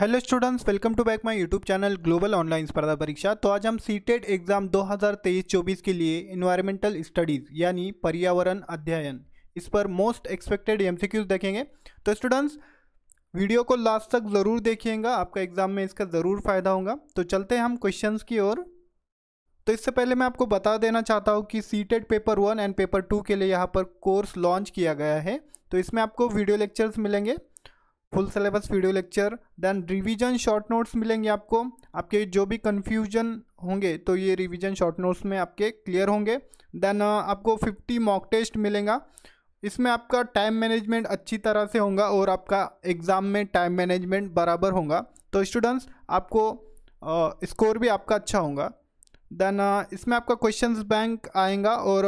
Hello students welcome to back my YouTube channel global online स्पर्धा परीक्षा तो आज हम सीटेड एग्ज़ाम 2023-24 के लिए इन्वायरमेंटल स्टडीज़ यानी पर्यावरण अध्ययन इस पर मोस्ट एक्सपेक्टेड एमसीक्यूज देखेंगे तो स्टूडेंट्स वीडियो को लास्ट तक ज़रूर देखिएगा आपका एग्ज़ाम में इसका ज़रूर फ़ायदा होगा तो चलते हैं हम क्वेश्चन की ओर तो इससे पहले मैं आपको बता देना चाहता हूँ कि CTET paper one and paper two के लिए यहाँ पर कोर्स लॉन्च किया गया है तो इसमें आपको वीडियो लेक्चर्स मिलेंगे full syllabus video lecture then revision short notes मिलेंगे आपको आपके जो भी कन्फ्यूजन होंगे तो ये रिवीजन शॉर्ट नोट्स में आपके क्लियर होंगे देन uh, आपको 50 मॉक टेस्ट मिलेगा इसमें आपका टाइम मैनेजमेंट अच्छी तरह से होगा और आपका एग्ज़ाम में टाइम मैनेजमेंट बराबर होगा तो स्टूडेंट्स आपको स्कोर uh, भी आपका अच्छा होगा देन uh, इसमें आपका क्वेश्चंस बैंक आएगा और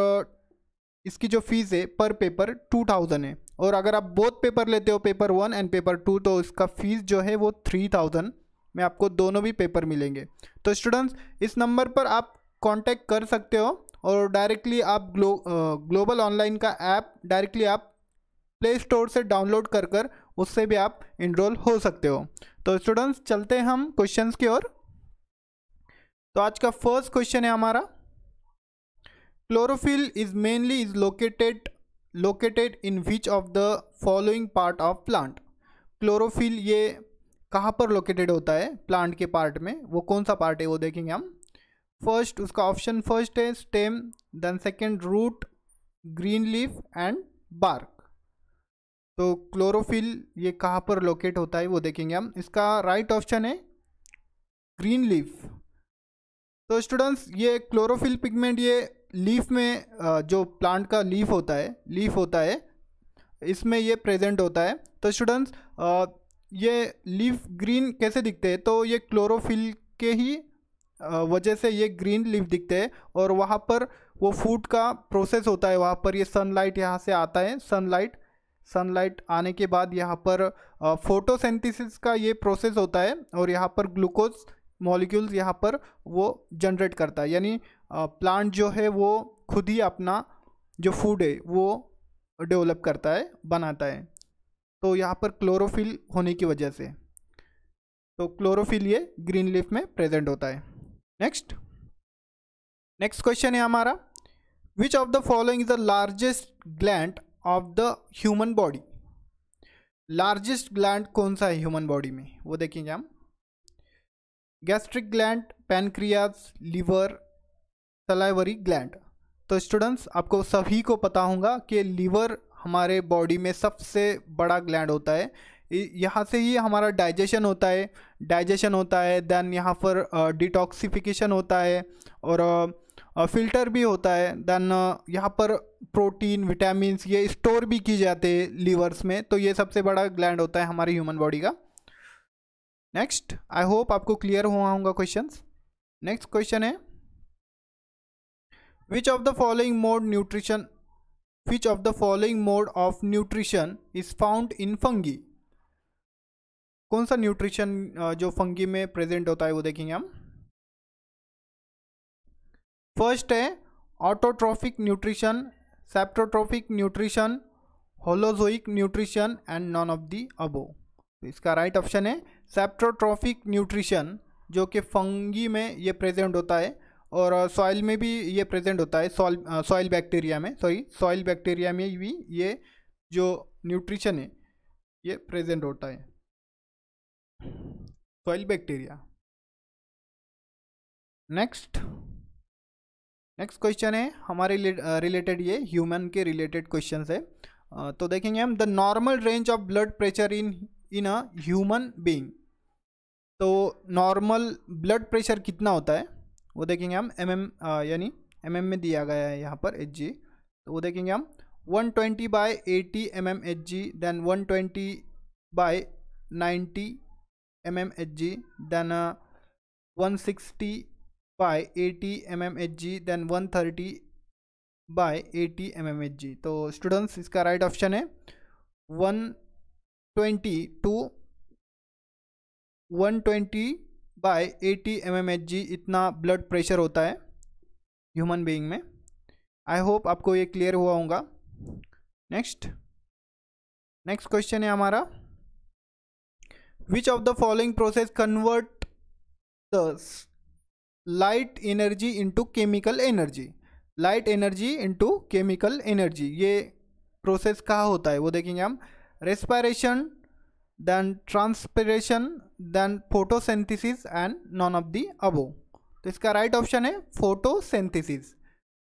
इसकी जो फीस है पर पेपर टू थाउजेंड है और अगर आप बोथ पेपर लेते हो paper one and paper two तो इसका फीस जो है वो थ्री थाउजेंड में आपको दोनों भी पेपर मिलेंगे तो स्टूडेंट्स इस नंबर पर आप कांटेक्ट कर सकते हो और डायरेक्टली आप ग्लो ग्लोबल ऑनलाइन का ऐप डायरेक्टली आप प्ले स्टोर से डाउनलोड कर कर उससे भी आप इनरोल हो सकते हो तो स्टूडेंट्स चलते हैं हम क्वेश्चंस की ओर तो आज का फर्स्ट क्वेश्चन है हमारा chlorophyll is mainly is located located in which of the following part of plant chlorophyll ये कहाँ पर लोकेटेड होता है प्लांट के पार्ट में वो कौन सा पार्ट है वो देखेंगे हम फर्स्ट उसका ऑप्शन फर्स्ट है stem then second root green leaf and bark तो क्लोरोफिल ये कहाँ पर लोकेट होता है वो देखेंगे हम इसका राइट right ऑप्शन है ग्रीन लीफ तो स्टूडेंट्स ये क्लोरोफिल पिगमेंट ये लीफ में जो प्लांट का लीफ होता है लीफ होता है इसमें ये प्रेजेंट होता है तो स्टूडेंट्स ये लीफ ग्रीन कैसे दिखते हैं तो ये क्लोरोफिल के ही वजह से ये ग्रीन लीफ दिखते हैं और वहाँ पर वो फूड का प्रोसेस होता है वहाँ पर ये सनलाइट यहाँ से आता है सनलाइट सनलाइट आने के बाद यहाँ पर फोटोसेंथिसिस का ये प्रोसेस होता है और यहाँ पर ग्लूकोज मॉलिक्यूल्स यहाँ पर वो जनरेट करता है यानी प्लांट जो है वो खुद ही अपना जो फूड है वो डेवलप करता है बनाता है तो यहाँ पर क्लोरोफिल होने की वजह से तो क्लोरोफिल ये ग्रीन लीफ में प्रेजेंट होता है नेक्स्ट नेक्स्ट क्वेश्चन है हमारा which of the following is the largest gland of the human body largest gland कौन सा है ह्यूमन बॉडी में वो देखेंगे हम gastric gland pancreas liver salivary gland तो स्टूडेंट्स आपको सभी को पता होगा कि लीवर हमारे बॉडी में सबसे बड़ा ग्लैंड होता है यहाँ से ही हमारा डाइजेशन होता है डाइजेशन होता है देन यहाँ पर डिटॉक्सिफिकेशन होता है और फिल्टर भी होता है देन यहाँ पर प्रोटीन विटामिन ये स्टोर भी की जाते हैं लीवर्स में तो ये सबसे बड़ा ग्लैंड होता है हमारी ह्यूमन बॉडी का नेक्स्ट आई होप आपको क्लियर हुआ होगा क्वेश्चन नेक्स्ट क्वेश्चन है which of the following mode nutrition which of the following mode of nutrition is found in fungi कौन सा न्यूट्रिशन जो फंगी में प्रेजेंट होता है वो देखेंगे हम फर्स्ट है autotrophic nutrition saprotrophic nutrition holozoic nutrition and none of the above इसका राइट right ऑप्शन है सेप्टोट्रॉफिक न्यूट्रिशन जो कि फंगी में ये प्रेजेंट होता है और सॉइल में भी ये प्रेजेंट होता है सॉइल सॉइल बैक्टीरिया में सॉरी सॉइल बैक्टीरिया में भी ये जो न्यूट्रिशन है ये प्रेजेंट होता है soil bacteria next next question है हमारे रिलेटेड ये ह्यूमन के रिलेटेड क्वेश्चन है तो देखेंगे हम the normal range of blood pressure in in a human being तो नॉर्मल ब्लड प्रेशर कितना होता है वो देखेंगे हम एम एम यानी एम एम में दिया गया है यहाँ पर एच जी तो वो देखेंगे हम 120 twenty by eighty M M H G then one twenty by ninety M M H G then one sixty by eighty M M H G then one thirty by eighty M M H G तो students इसका right right option है one twenty to one twenty by 80 M इतना blood pressure होता है human being में आई hope आपको ये clear हुआ होगा नेक्स्ट नेक्स्ट क्वेश्चन है हमारा which of the following process convert the light energy into chemical energy light energy into chemical energy ये प्रोसेस कहाँ होता है वो देखेंगे हम respiration then transpiration then photosynthesis and none of the above तो इसका राइट right ऑप्शन है फोटोसेंथिसिस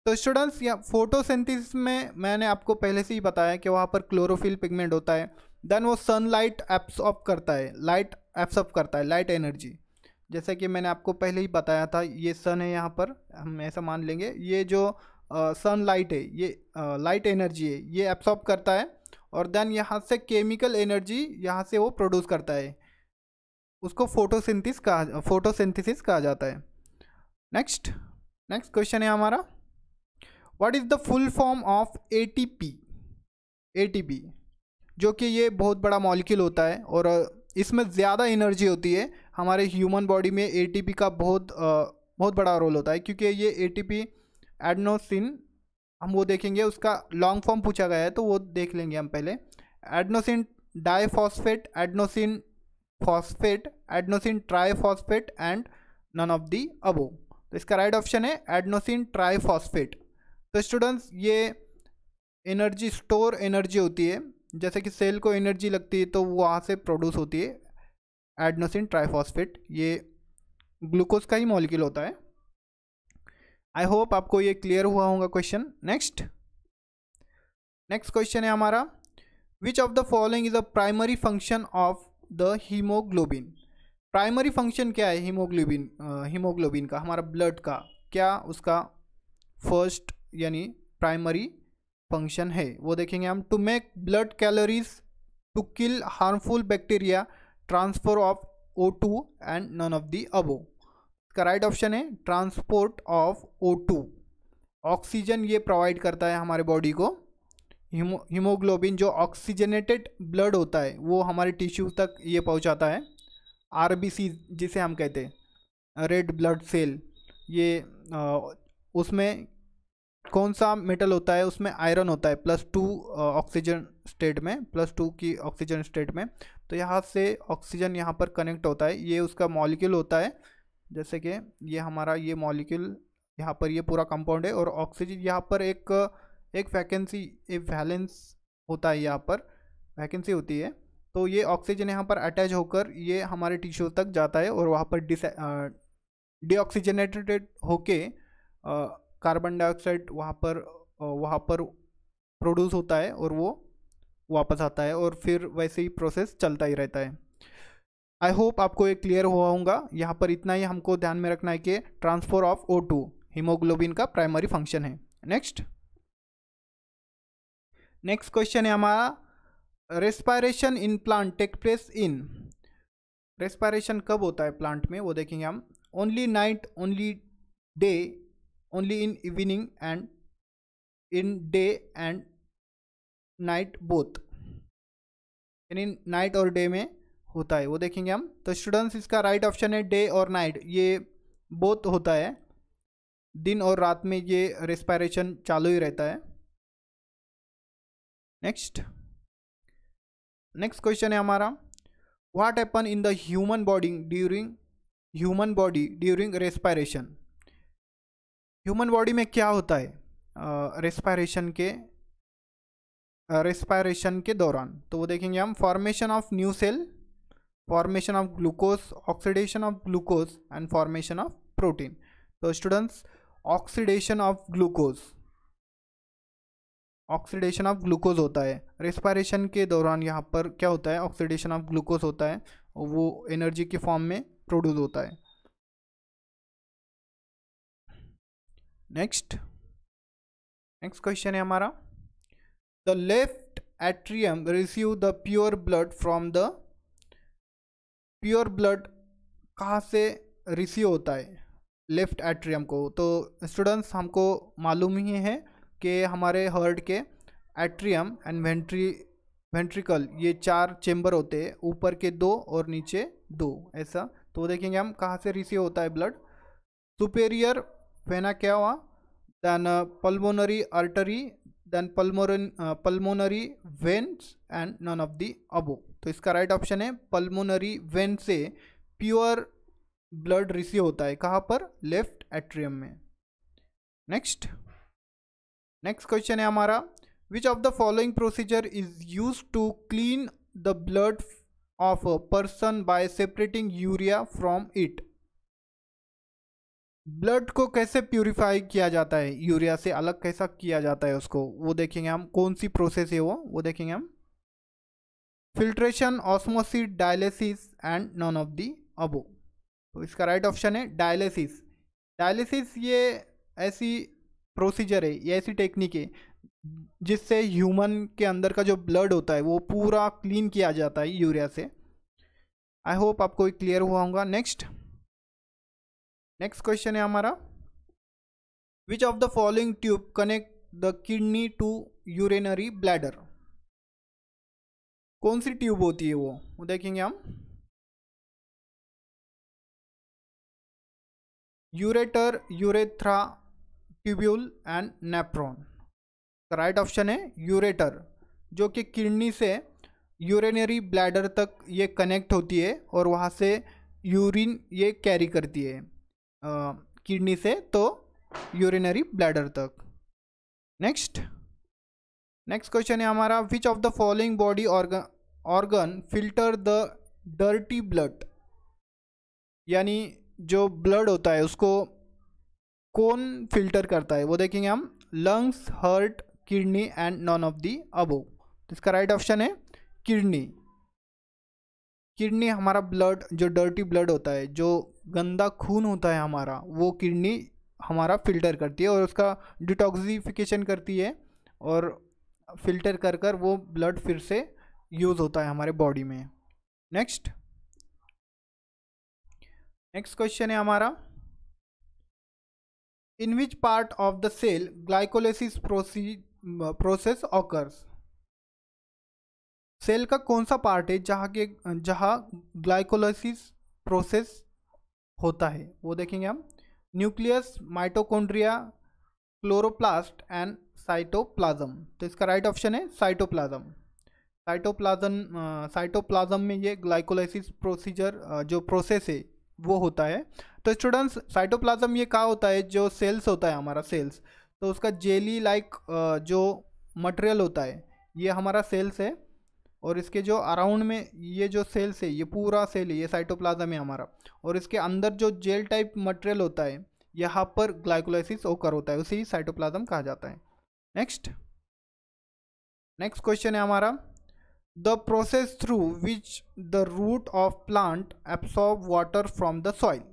तो स्टूडेंट्स या फोटोसेंथिसिस में मैंने आपको पहले से ही बताया कि वहाँ पर क्लोरोफिल पिगमेंट होता है देन वो सनलाइट एब्सॉर्ब करता है लाइट एब्सॉर्ब करता है लाइट एनर्जी जैसे कि मैंने आपको पहले ही बताया था ये सन है यहाँ पर हम ऐसा मान लेंगे ये जो सन uh, लाइट है ये लाइट uh, एनर्जी है ये एब्सॉर्ब करता है और देन यहाँ से केमिकल एनर्जी यहाँ से वो प्रोड्यूस करता है उसको फोटोसिंथिस कहा फोटोसिंथिस कहा जाता है नेक्स्ट नेक्स्ट क्वेश्चन है हमारा what is the full form of ATP ATP जो कि ये बहुत बड़ा मॉलिक्यूल होता है और इसमें ज़्यादा एनर्जी होती है हमारे ह्यूमन बॉडी में एटीपी का बहुत बहुत बड़ा रोल होता है क्योंकि ये ए एडनोसिन हम वो देखेंगे उसका लॉन्ग फॉर्म पूछा गया है तो वो देख लेंगे हम पहले adenosine diphosphate adenosine phosphate adenosine triphosphate and none of the above तो इसका राइट ऑप्शन है एडनोसिन ट्राईफॉस्फेट तो स्टूडेंट्स ये एनर्जी स्टोर एनर्जी होती है जैसे कि सेल को एनर्जी लगती है तो वहाँ से प्रोड्यूस होती है एडनोसिन ट्राईफॉस्फेट ये ग्लूकोज का ही मॉलिक्यूल होता है आई होप आपको ये क्लियर हुआ होगा क्वेश्चन नेक्स्ट नेक्स्ट क्वेश्चन है हमारा which of the following is a primary function of the haemoglobin primary function क्या है हीमोग्लोबिन हीमोग्लोबिन का हमारा ब्लड का क्या उसका फर्स्ट यानी प्राइमरी फंक्शन है वो देखेंगे हम to make blood calories to kill harmful bacteria transfer of O two and none of the above इसका राइट ऑप्शन है transport of O two oxygen ये प्रोवाइड करता है हमारे बॉडी को हीमोग्लोबिन जो ऑक्सीजनेटेड ब्लड होता है वो हमारे टिश्यू तक ये पहुंचाता है आरबीसी जिसे हम कहते हैं रेड ब्लड सेल ये उसमें कौन सा मेटल होता है उसमें आयरन होता है प्लस टू ऑक्सीजन स्टेट में प्लस टू की ऑक्सीजन स्टेट में तो यहाँ से ऑक्सीजन यहाँ पर कनेक्ट होता है ये उसका मॉलिक्यूल होता है जैसे कि ये हमारा ये मॉलिक्यूल यहाँ पर ये पूरा कंपाउंड है और ऑक्सीजन यहाँ पर एक आ, एक वैकेंसी एक वैलेंस होता है यहाँ पर वैकेंसी होती है तो ये ऑक्सीजन यहाँ पर अटैच होकर ये हमारे टिश्यू तक जाता है और वहाँ पर डिस डिऑक्सीजनेटेड होके कार्बन डाइऑक्साइड वहाँ पर वहाँ पर प्रोड्यूस होता है और वो वापस आता है और फिर वैसे ही प्रोसेस चलता ही रहता है आई होप आपको ये क्लियर हुआ होगा यहाँ पर इतना ही हमको ध्यान में रखना है कि transfer of O two haemoglobin का प्राइमरी फंक्शन है नेक्स्ट नेक्स्ट क्वेश्चन है हमारा respiration in plant take place in respiration कब होता है प्लांट में वो देखेंगे हम only night only day only in evening and in day and night both यानी नाइट और डे में होता है वो देखेंगे हम तो स्टूडेंट्स इसका राइट right ऑप्शन है डे और नाइट ये बोथ होता है दिन और रात में ये रेस्पायरेशन चालू ही रहता है नेक्स्ट नेक्स्ट क्वेश्चन है हमारा what happen in the human body during human body during respiration human body में क्या होता है रेस्पायरेशन uh, के रेस्पायरेशन uh, के दौरान तो वो देखेंगे हम formation of new cell formation of glucose oxidation of glucose and formation of protein तो students oxidation of glucose oxidation of glucose होता है रेस्पायरेशन के दौरान यहाँ पर क्या होता है ऑक्सीडेशन ऑफ ग्लूकोज होता है वो एनर्जी के फॉर्म में प्रोड्यूस होता है नेक्स्ट नेक्स्ट क्वेश्चन है हमारा the left atrium receive the pure blood from the pure blood कहाँ से रिसीव होता है लेफ्ट एट्रियम को तो स्टूडेंट्स हमको मालूम ही है के हमारे हर्ड के एट्रियम एंड वेंट्री वेंट्रिकल ये चार चेम्बर होते हैं ऊपर के दो और नीचे दो ऐसा तो देखेंगे हम कहाँ से रिसीव होता है ब्लड सुपेरियर फेना क्या हुआ then pulmonary artery then pulmonary pulmonary veins and none of the above तो इसका राइट ऑप्शन है पल्मोनरी वेन से प्योर ब्लड रिसीव होता है कहाँ पर लेफ्ट एट्रियम में नेक्स्ट नेक्स्ट क्वेश्चन है हमारा which of the following procedure is use to clean the blood of a person by separating urea from it blood को कैसे प्यूरिफाई किया जाता है यूरिया से अलग कैसा किया जाता है उसको वो देखेंगे हम कौन सी प्रोसेस है वो वो देखेंगे हम filtration osmosis dialysis and none of the above तो इसका राइट right ऑप्शन है डायलिसिस डायलिसिस ये ऐसी प्रोसीजर है ये ऐसी टेक्निक है जिससे ह्यूमन के अंदर का जो ब्लड होता है वो पूरा क्लीन किया जाता है यूरिया से आई होप आपको क्लियर हुआ होगा नेक्स्ट नेक्स्ट क्वेश्चन है हमारा which of the following tube connect the kidney to urinary bladder कौन सी ट्यूब होती है वो वो देखेंगे हम ureter urethra tubule and nephron right option है यूरेटर जो कि किडनी से यूरिनरी ब्लैडर तक ये कनेक्ट होती है और वहाँ से यूरिन ये कैरी करती है किडनी से तो यूरिनरी ब्लैडर तक नेक्स्ट नेक्स्ट क्वेश्चन है हमारा which of the following body organ organ filter the dirty blood यानी जो ब्लड होता है उसको कौन फिल्टर करता है वो देखेंगे हम lungs heart kidney and none of the above तो इसका राइट ऑप्शन है किडनी किडनी हमारा ब्लड जो डर्टी ब्लड होता है जो गंदा खून होता है हमारा वो किडनी हमारा फिल्टर करती है और उसका डिटॉक्सिफिकेशन करती है और फिल्टर कर कर वो ब्लड फिर से यूज़ होता है हमारे बॉडी में नेक्स्ट नेक्स्ट क्वेश्चन है हमारा in which part of the cell glycolysis process occurs cell का कौन सा पार्ट है जहाँ के जहाँ ग्लाइकोलाइसिस प्रोसेस होता है वो देखेंगे हम nucleus mitochondria chloroplast and cytoplasm तो इसका राइट ऑप्शन है साइटोप्लाज्म साइटोप्लाज्म साइटोप्लाज्म में ये ग्लाइकोलाइसिस प्रोसीजर uh, जो प्रोसेस है वो होता है तो स्टूडेंट्स साइटोप्लाज्म ये कहा होता है जो सेल्स होता है हमारा सेल्स तो उसका जेली लाइक जो मटेरियल होता है ये हमारा सेल्स है और इसके जो अराउंड में ये जो सेल्स है ये पूरा सेल है ये साइटोप्लाज्म है हमारा और इसके अंदर जो जेल टाइप मटेरियल होता है यहाँ पर ग्लाइकोलाइसिस ओकर होता है ही साइटोप्लाज्म कहा जाता है नेक्स्ट नेक्स्ट क्वेश्चन है हमारा the process through which the root of plant absorb water from the soil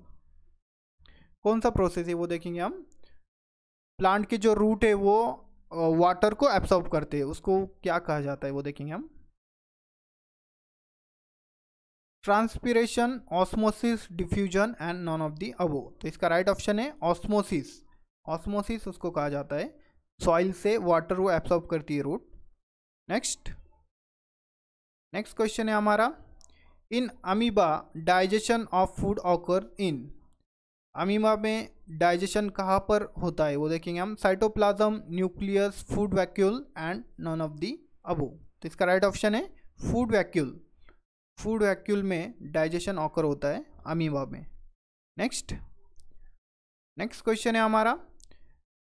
कौन सा प्रोसेस है वो देखेंगे हम प्लांट के जो रूट है वो वाटर को एब्सॉर्ब करते हैं उसको क्या कहा जाता है वो देखेंगे हम transpiration osmosis diffusion and none of the above तो इसका राइट right ऑप्शन है ऑस्मोसिस ऑस्मोसिस उसको कहा जाता है सॉइल से वाटर वो एब्सॉर्ब करती है रूट नेक्स्ट नेक्स्ट क्वेश्चन है हमारा in amoeba digestion of food occur in amoeba में डाइजेशन कहाँ पर होता है वो देखेंगे हम cytoplasm nucleus food vacuole and none of the above तो इसका राइट ऑप्शन है फूड वैक्यूल फूड वैक्यूल में डाइजेशन ऑकर होता है अमीबा में नेक्स्ट नेक्स्ट क्वेश्चन है हमारा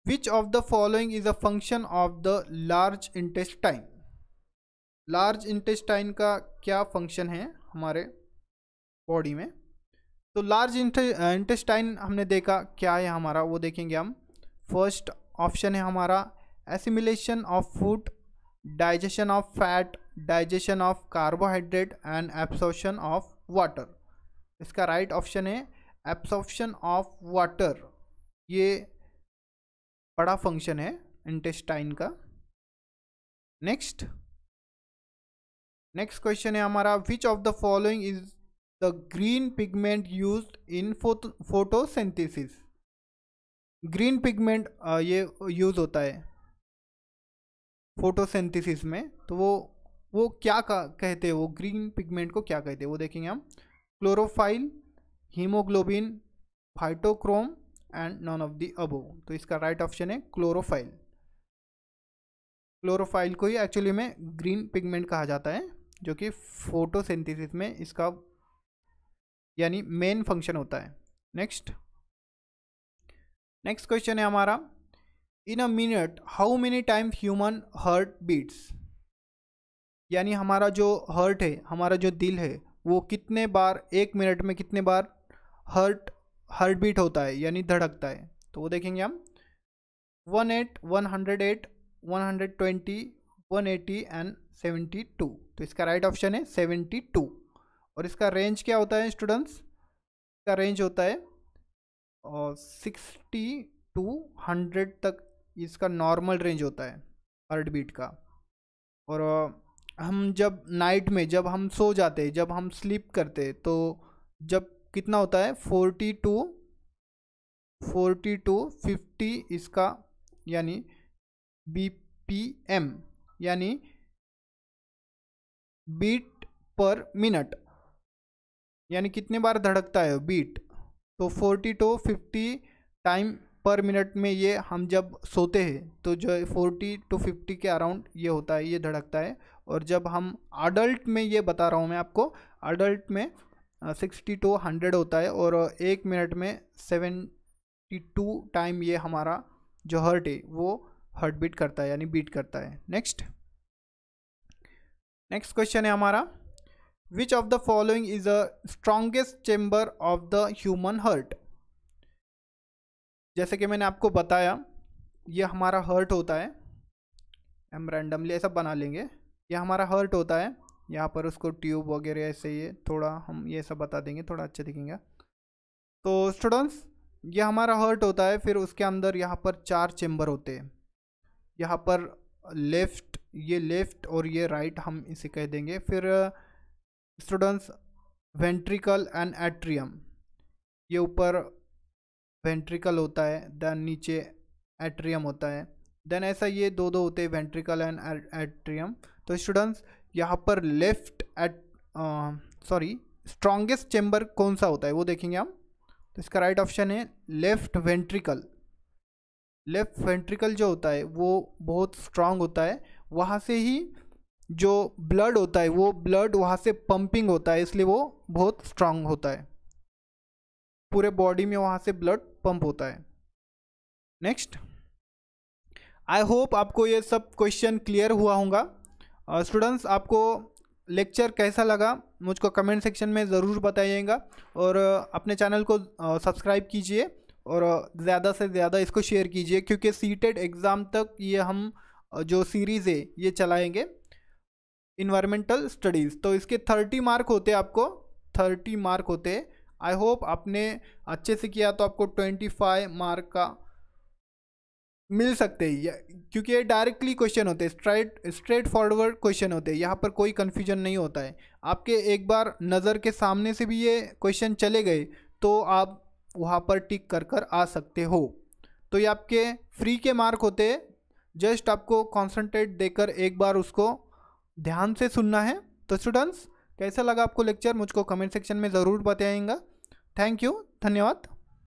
which of the following is a function of the large intestine large intestine का क्या फंक्शन है हमारे बॉडी में तो लार्ज इंटेस्टाइन हमने देखा क्या है हमारा वो देखेंगे हम फर्स्ट ऑप्शन है हमारा assimilation of food digestion of fat digestion of carbohydrate and absorption of water इसका राइट right ऑप्शन है एब्सॉर्प्शन ऑफ वाटर ये बड़ा फंक्शन है इंटेस्टाइन का नेक्स्ट नेक्स्ट क्वेश्चन है हमारा which of the following is the green pigment used in photo photosynthesis green pigment uh, ये use होता है फोटोसिंथेसिस में तो वो वो क्या कहते हैं वो ग्रीन पिगमेंट को क्या कहते हैं वो देखेंगे हम chlorophyll haemoglobin phytochrome and none of the above तो इसका राइट ऑप्शन है क्लोरोफाइल क्लोरोफाइल को ही एक्चुअली में ग्रीन पिगमेंट कहा जाता है जो कि फोटोसिंथेसिस में इसका यानी मेन फंक्शन होता है नेक्स्ट नेक्स्ट क्वेश्चन है हमारा in a minute how many times human heart beats यानी हमारा जो हर्ट है हमारा जो दिल है वो कितने बार एक मिनट में कितने बार हर्ट हर्ट बीट होता है यानी धड़कता है तो वो देखेंगे हम one eight one hundred eight one hundred twenty one eighty and seventy two तो इसका राइट ऑप्शन है सेवेंटी टू और इसका रेंज क्या होता है स्टूडेंट्स इसका रेंज होता है सिक्सटी टू हंड्रेड तक इसका नॉर्मल रेंज होता है हर्ट बीट का और हम जब नाइट में जब हम सो जाते हैं जब हम स्लीप करते हैं तो जब कितना होता है forty to forty to fifty इसका यानी बी पी एम यानी बीट पर मिनट यानी कितने बार धड़कता है बीट तो forty to fifty time per minute में ये हम जब सोते हैं तो जो है फोर्टी टू फिफ्टी के अराउंड ये होता है ये धड़कता है और जब हम अडल्ट में ये बता रहा हूँ मैं आपको अडल्ट में सिक्सटी टू हंड्रेड होता है और एक मिनट में सेवेंटी टू टाइम ये हमारा जो हर्ट है वो हर्ट बीट करता है यानी बीट करता है नेक्स्ट नेक्स्ट क्वेश्चन है हमारा Which of the following is the strongest chamber of the human heart? जैसे कि मैंने आपको बताया ये हमारा हर्ट होता है हम रैंडमली ऐसा बना लेंगे ये हमारा हर्ट होता है यहाँ पर उसको ट्यूब वगैरह ऐसे ये थोड़ा हम ये सब बता देंगे थोड़ा अच्छा दिखेंगे तो स्टूडेंट्स ये हमारा हर्ट होता है फिर उसके अंदर यहाँ पर चार चेम्बर होते हैं यहाँ पर लेफ़्ट ये लेफ़्ट और ये राइट हम इसे कह देंगे फिर स्टूडेंट्स वेंट्रिकल एंड एट्रियम ये ऊपर वेंट्रिकल होता है देन नीचे एट्रियम होता है देन ऐसा ये दो दो होते हैं वेंट्रिकल एंड एट्रियम तो स्टूडेंट्स यहाँ पर left at sorry strongest chamber कौन सा होता है वो देखेंगे हम तो इसका राइट ऑप्शन है लेफ्ट वेंट्रिकल लेफ्ट वेंट्रिकल जो होता है वो बहुत स्ट्रांग होता है वहाँ से ही जो ब्लड होता है वो ब्लड वहाँ से पंपिंग होता है इसलिए वो बहुत स्ट्रांग होता है पूरे बॉडी में वहाँ से ब्लड पंप होता है नेक्स्ट आई होप आपको ये सब क्वेश्चन क्लियर हुआ होगा स्टूडेंट्स uh, आपको लेक्चर कैसा लगा मुझको कमेंट सेक्शन में ज़रूर बताइएगा और अपने चैनल को सब्सक्राइब कीजिए और ज़्यादा से ज़्यादा इसको शेयर कीजिए क्योंकि सीटेड एग्ज़ाम तक ये हम जो सीरीज़ है ये चलाएंगे इन्वायरमेंटल स्टडीज़ तो इसके थर्टी मार्क होते आपको थर्टी मार्क होते आई होप आपने अच्छे से किया तो आपको ट्वेंटी फाइव मार्क का मिल सकते हैं क्योंकि ये डायरेक्टली क्वेश्चन होते हैं स्ट्रेट स्ट्रेट फॉरवर्ड क्वेश्चन होते हैं यहाँ पर कोई कन्फ्यूजन नहीं होता है आपके एक बार नज़र के सामने से भी ये क्वेश्चन चले गए तो आप वहाँ पर टिक कर कर आ सकते हो तो ये आपके फ्री के मार्क होते हैं जस्ट आपको कॉन्सनट्रेट देकर एक बार उसको ध्यान से सुनना है तो स्टूडेंट्स कैसा लगा आपको लेक्चर मुझको कमेंट सेक्शन में ज़रूर बताएंगा थैंक यू धन्यवाद